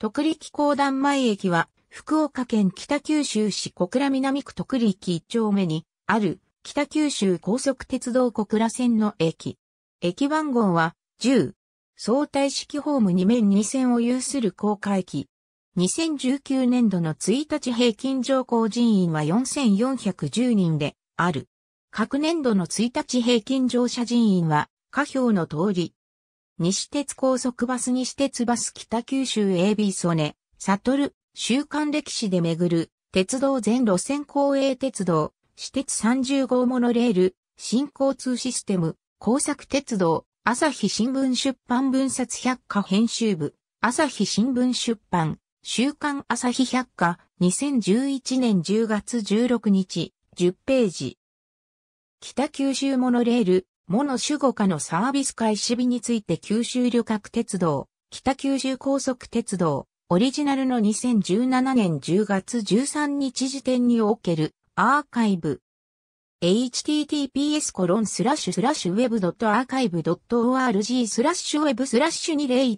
徳力公団前駅は、福岡県北九州市小倉南区徳力一丁目に、ある、北九州高速鉄道小倉線の駅。駅番号は、10。相対式ホーム2面2線を有する高架駅。2019年度の1日平均乗降人員は4410人である。各年度の1日平均乗車人員は、下表の通り、西鉄高速バス西鉄バス北九州 AB 曽根、悟る、週刊歴史で巡る、鉄道全路線公営鉄道、私鉄30号モノレール、新交通システム、工作鉄道、朝日新聞出版分冊百科編集部、朝日新聞出版、週刊朝日百科、2011年10月16日、10ページ。北九州モノレール、モノ守護化のサービス開始日について九州旅客鉄道、北九州高速鉄道、オリジナルの2017年10月13日時点におけるアーカイブ、https コロンスラッシュスラッシュ web.archive.org スラッシュ web スラッシュ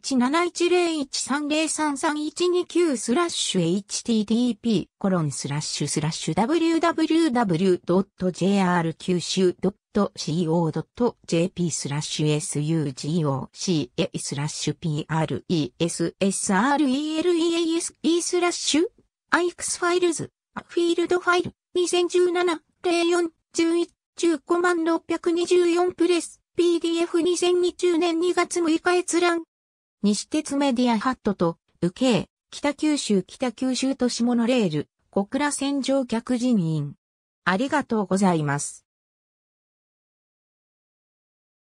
20171013033129スラッシュ http コロンスラッシュスラッシュ www.jr 九州 .co.jp スラッシュ sugoca スラッシュ presrelease スラッシュ ix ファイルズフィールドファイル2017 04 11中5万624プレス PDF2020 年2月6日閲覧。西鉄メディアハットと、右京、北九州北九州都市モノレール、小倉線乗客人員。ありがとうございます。